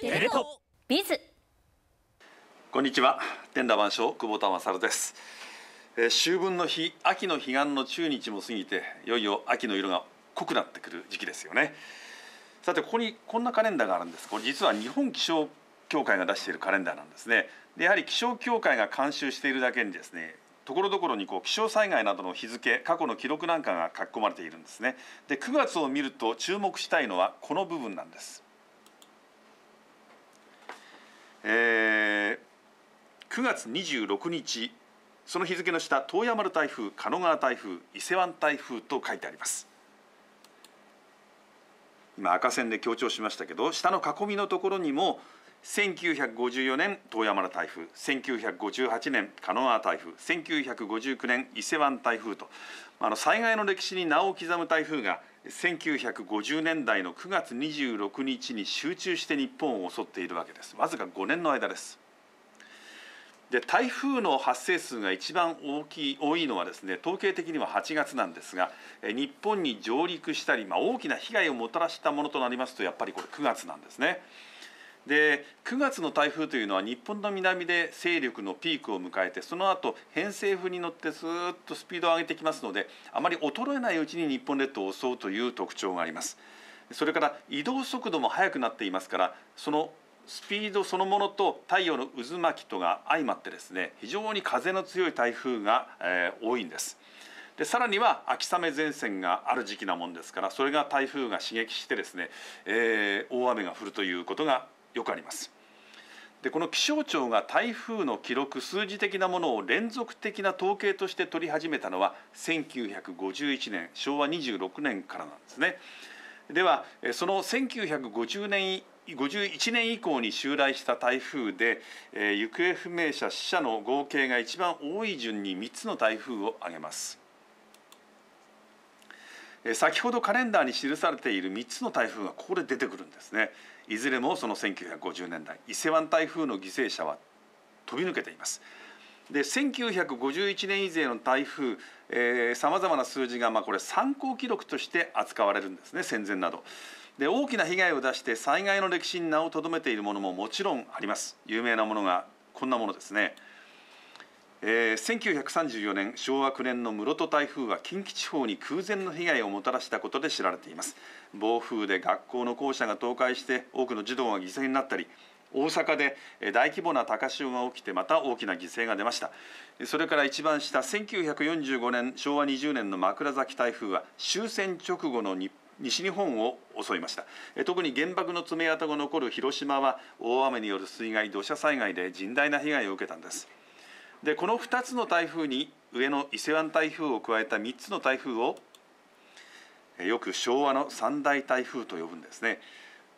テレトビズこんにちは天羅万象久保田勝ですえ秋分の日秋の彼岸の中日も過ぎていよいよ秋の色が濃くなってくる時期ですよねさてここにこんなカレンダーがあるんですこれ実は日本気象協会が出しているカレンダーなんですねでやはり気象協会が監修しているだけにですねところどころにこう気象災害などの日付過去の記録なんかが書き込まれているんですねで9月を見ると注目したいのはこの部分なんですえー、9月26日その日付の下遠山丸台風鹿野川台風伊勢湾台風と書いてあります今赤線で強調しましたけど下の囲みのところにも1954年遠山の台風1958年鹿野川台風1959年伊勢湾台風とあの災害の歴史に名を刻む台風が1950年代の9月26日に集中して日本を襲っているわけですわずか5年の間ですで台風の発生数が一番大きい多いのはですね統計的には8月なんですが日本に上陸したり、まあ、大きな被害をもたらしたものとなりますとやっぱりこれ9月なんですね。で9月の台風というのは日本の南で勢力のピークを迎えてその後偏西風に乗ってずっとスピードを上げてきますのであまり衰えないうちに日本列島を襲うという特徴があります。それから移動速度も速くなっていますからそのスピードそのものと太陽の渦巻きとが相まってですね非常に風の強い台風が、えー、多いんです。でさらには秋雨前線がある時期なもんですからそれが台風が刺激してですね、えー、大雨が降るということがよくあります。でこの気象庁が台風の記録数字的なものを連続的な統計として取り始めたのは1951年昭和26年からなんですね。ではその1950年51年以降に襲来した台風で、えー、行方不明者死者の合計が一番多い順に3つの台風を挙げます。え先ほどカレンダーに記されている3つの台風がここで出てくるんですね。いずれもその1950年代伊勢湾台風の犠牲者は飛び抜けています。で1951年以前の台風さまざまな数字が、まあ、これ参考記録として扱われるんですね戦前など。で大きな被害を出して災害の歴史に名をとどめているものももちろんあります有名なものがこんなものですね。えー、1934年昭和9年の室戸台風は近畿地方に空前の被害をもたらしたことで知られています暴風で学校の校舎が倒壊して多くの児童が犠牲になったり大阪で大規模な高潮が起きてまた大きな犠牲が出ましたそれから一番下1945年昭和20年の枕崎台風は終戦直後の日西日本を襲いました特に原爆の爪痕が残る広島は大雨による水害土砂災害で甚大な被害を受けたんですでこの2つの台風に上の伊勢湾台風を加えた3つの台風をよく昭和の三大台風と呼ぶんですね。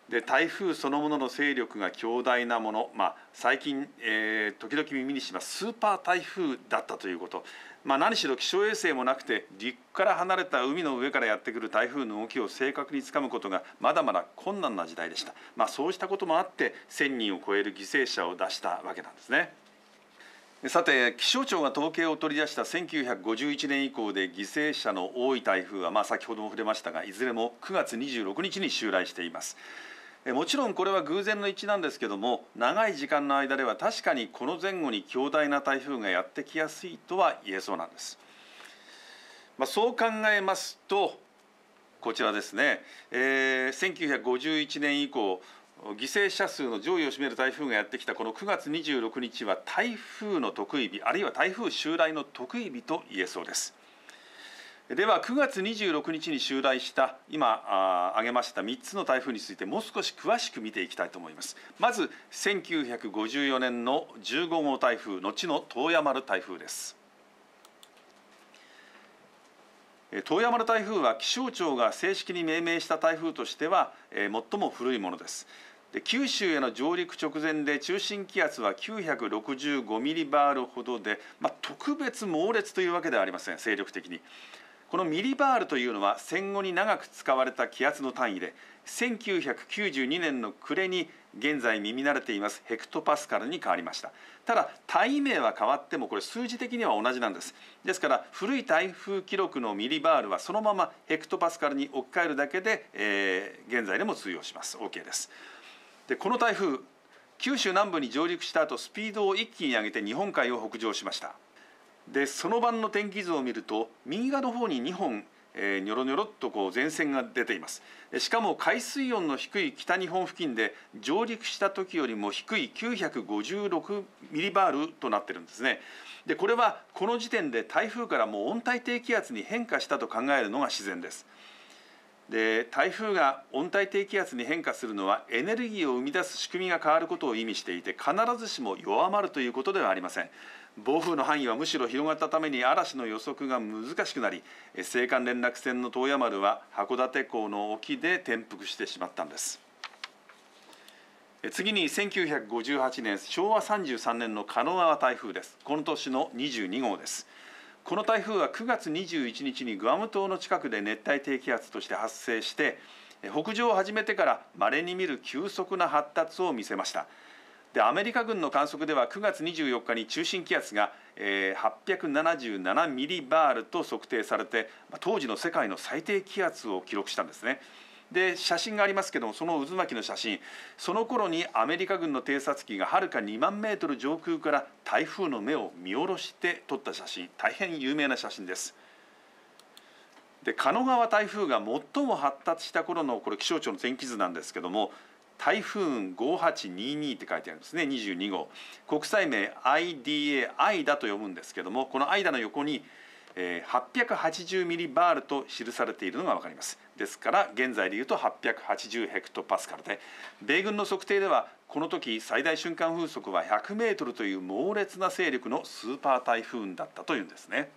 で台風そのものの勢力が強大なもの、まあ、最近、えー、時々耳にしますスーパー台風だったということ、まあ、何しろ気象衛星もなくて陸から離れた海の上からやってくる台風の動きを正確につかむことがまだまだ困難な時代でした、まあ、そうしたこともあって1,000人を超える犠牲者を出したわけなんですね。さて気象庁が統計を取り出した1951年以降で犠牲者の多い台風は、まあ、先ほども触れましたがいずれも9月26日に襲来していますもちろんこれは偶然の一致なんですけども長い時間の間では確かにこの前後に強大な台風がやってきやすいとは言えそうなんです、まあ、そう考えますとこちらですね、えー、1951年以降犠牲者数の上位を占める台風がやってきたこの9月26日は台風の特異日あるいは台風襲来の特異日と言えそうですでは9月26日に襲来した今あ挙げました3つの台風についてもう少し詳しく見ていきたいと思いますまず1954年の15号台風後の遠山丸台風です遠山の台風は気象庁が正式に命名した台風としては最も古いものですで九州への上陸直前で中心気圧は965ミリバールほどで、まあ、特別猛烈というわけではありません勢力的に。このミリバールというのは戦後に長く使われた気圧の単位で1992年の暮れに現在耳慣れていますヘクトパスカルに変わりましたただ単位名は変わってもこれ数字的には同じなんですですから古い台風記録のミリバールはそのままヘクトパスカルに置き換えるだけで、えー、現在でも通用します OK ですでこの台風九州南部に上陸した後スピードを一気に上げて日本海を北上しましたでその晩の天気図を見ると右側の方に2本えー、ニョロニョロっとこう前線が出ていますしかも海水温の低い北日本付近で上陸した時よりも低い956ミリバールとなっているんですねでこれはこの時点で台風からもう温帯低気圧に変化したと考えるのが自然ですで台風が温帯低気圧に変化するのはエネルギーを生み出す仕組みが変わることを意味していて必ずしも弱まるということではありません暴風の範囲はむしろ広がったために嵐の予測が難しくなり青函連絡船の洞爺丸は函館港の沖で転覆してしまったんです次に1958年昭和33年の鹿野川台風ですこの年の22号ですこの台風は9月21日にグアム島の近くで熱帯低気圧として発生して北上を始めてから稀に見る急速な発達を見せましたでアメリカ軍の観測では9月24日に中心気圧が、877ミリバールと測定されて当時の世界の最低気圧を記録したんですね。で写真がありますけどもその渦巻きの写真その頃にアメリカ軍の偵察機がはるか2万メートル上空から台風の目を見下ろして撮った写真大変有名な写真です。で狩野川台風が最も発達した頃のこれ気象庁の天気図なんですけども台風5822って書いてあるんですね22号国際名 IDA アイダと読むんですけどもこのアイダの横に「880ミリバールと記されているのがわかりますですから現在でいうと880ヘクトパスカルで米軍の測定ではこの時最大瞬間風速は100メートルという猛烈な勢力のスーパー台風だったというんですね。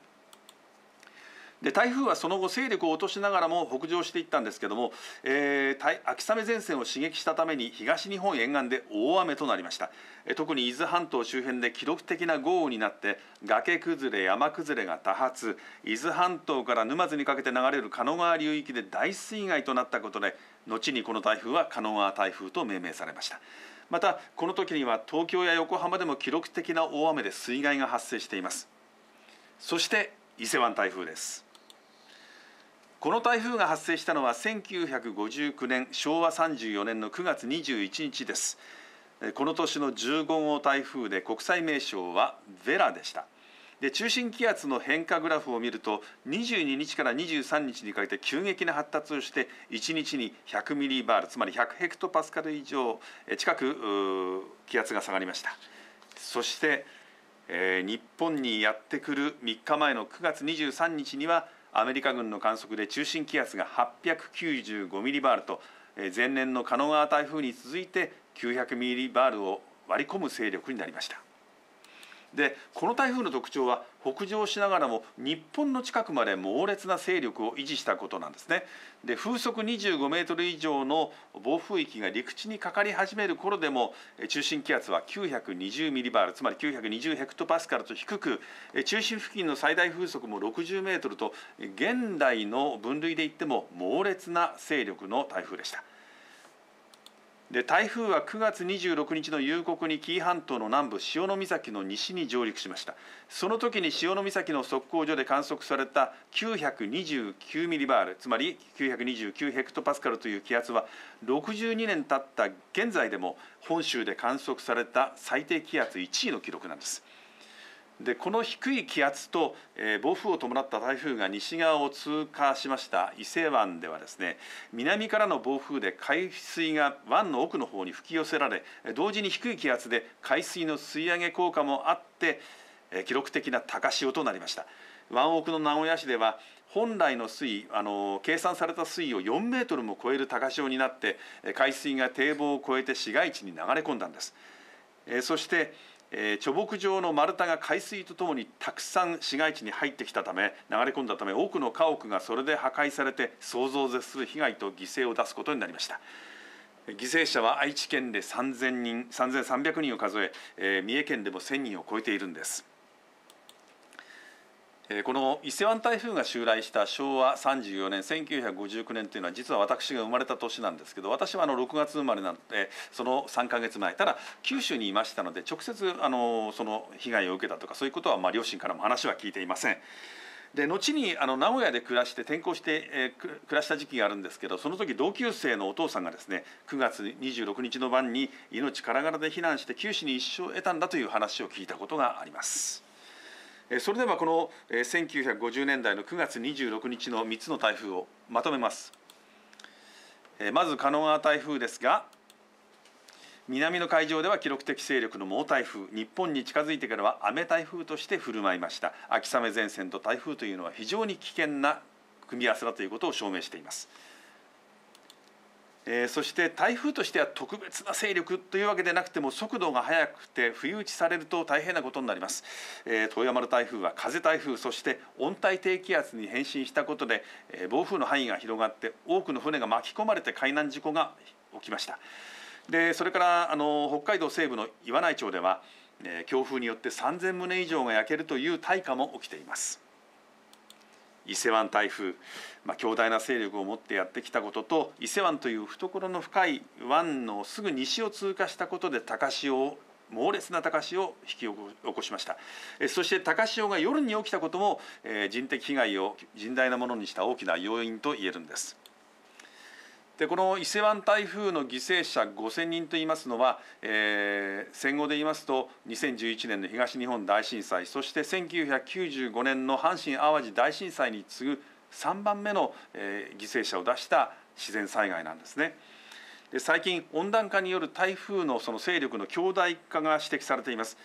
で台風はその後勢力を落としながらも北上していったんですけども、えー、秋雨前線を刺激したために東日本沿岸で大雨となりました特に伊豆半島周辺で記録的な豪雨になって崖崩れ山崩れが多発伊豆半島から沼津にかけて流れる鹿野川流域で大水害となったことで後にこの台風は鹿野川台風と命名されましたまたこの時には東京や横浜でも記録的な大雨で水害が発生していますそして伊勢湾台風ですこの台風が発生したのは1959年昭和34年の9月21日ですこの年の15号台風で国際名称はヴラでしたで中心気圧の変化グラフを見ると22日から23日にかけて急激な発達をして1日に100ミリバールつまり100ヘクトパスカル以上近く気圧が下がりましたそして、えー、日本にやってくる3日前の9月23日にはアメリカ軍の観測で中心気圧が895ミリバールと前年の鹿野川台風に続いて900ミリバールを割り込む勢力になりました。でこの台風の特徴は北上しながらも日本の近くまで猛烈な勢力を維持したことなんですねで風速25メートル以上の暴風域が陸地にかかり始める頃でも中心気圧は920ミリバールつまり920ヘクトパスカルと低く中心付近の最大風速も60メートルと現代の分類で言っても猛烈な勢力の台風でした。で台風は9月26日の夕刻に紀伊半島の南部潮岬の西に上陸しましたその時に潮岬の測候所で観測された929ミリバールつまり929ヘクトパスカルという気圧は62年経った現在でも本州で観測された最低気圧1位の記録なんですでこの低い気圧と、えー、暴風を伴った台風が西側を通過しました伊勢湾ではですね南からの暴風で海水が湾の奥の方に吹き寄せられ同時に低い気圧で海水の吸い上げ効果もあって、えー、記録的な高潮となりました湾奥の名古屋市では本来の水位あの計算された水位を4メートルも超える高潮になって海水が堤防を越えて市街地に流れ込んだんです、えー、そしてえー、貯木場の丸太が海水とともにたくさん市街地に入ってきたため流れ込んだため多くの家屋がそれで破壊されて想像を絶する被害と犠牲を出すことになりました犠牲者は愛知県で3000人3300人を数ええー、三重県でも1000人を超えているんですこの伊勢湾台風が襲来した昭和34年1959年というのは実は私が生まれた年なんですけど私はあの6月生まれなのでその3か月前ただ九州にいましたので直接あのその被害を受けたとかそういうことはまあ両親からも話は聞いていません。で後にあの名古屋で暮らして転校して、えー、暮らした時期があるんですけどその時同級生のお父さんがですね9月26日の晩に命からがらで避難して九州に一生を得たんだという話を聞いたことがあります。それではこの1950年代の9月26日の3つの台風をまとめますまず狩野川台風ですが南の海上では記録的勢力の猛台風日本に近づいてからは雨台風として振る舞いました秋雨前線と台風というのは非常に危険な組み合わせだということを証明していますえー、そして台風としては特別な勢力というわけでなくても速度が速くて不意打ちされると大変なことになります、えー、富山の台風は風台風そして温帯低気圧に変身したことで、えー、暴風の範囲が広がって多くの船が巻き込まれて海難事故が起きましたでそれからあの北海道西部の岩内町では、え強風によって3000棟以上が焼けるという大火も起きています伊勢湾台風、まあ、強大な勢力を持ってやってきたことと伊勢湾という懐の深い湾のすぐ西を通過したことで高潮を猛烈な高潮を引き起こしましたそして高潮が夜に起きたことも人的被害を甚大なものにした大きな要因と言えるんです。でこの伊勢湾台風の犠牲者5000人といいますのは、えー、戦後で言いますと2011年の東日本大震災そして1995年の阪神・淡路大震災に次ぐ3番目の、えー、犠牲者を出した自然災害なんですね。で最近温暖化による台風のその勢力の強大化が指摘されています。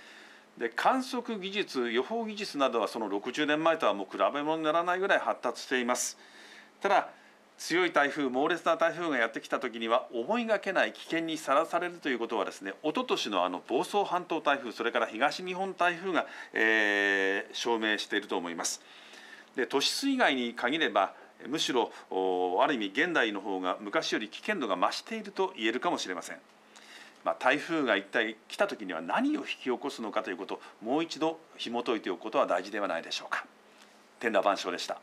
で観測技術予報技術などはその60年前とはもう比べ物にならないぐらい発達しています。ただ強い台風猛烈な台風がやってきたときには思いがけない危険にさらされるということはですね一昨年のあの房総半島台風それから東日本台風が、えー、証明していると思います。で都市水害に限ればむしろおある意味現代の方が昔より危険度が増していると言えるかもしれません。まあ、台風が一体来たときには何を引き起こすのかということもう一度紐解いておくことは大事ではないでしょうか。天羅万象でした。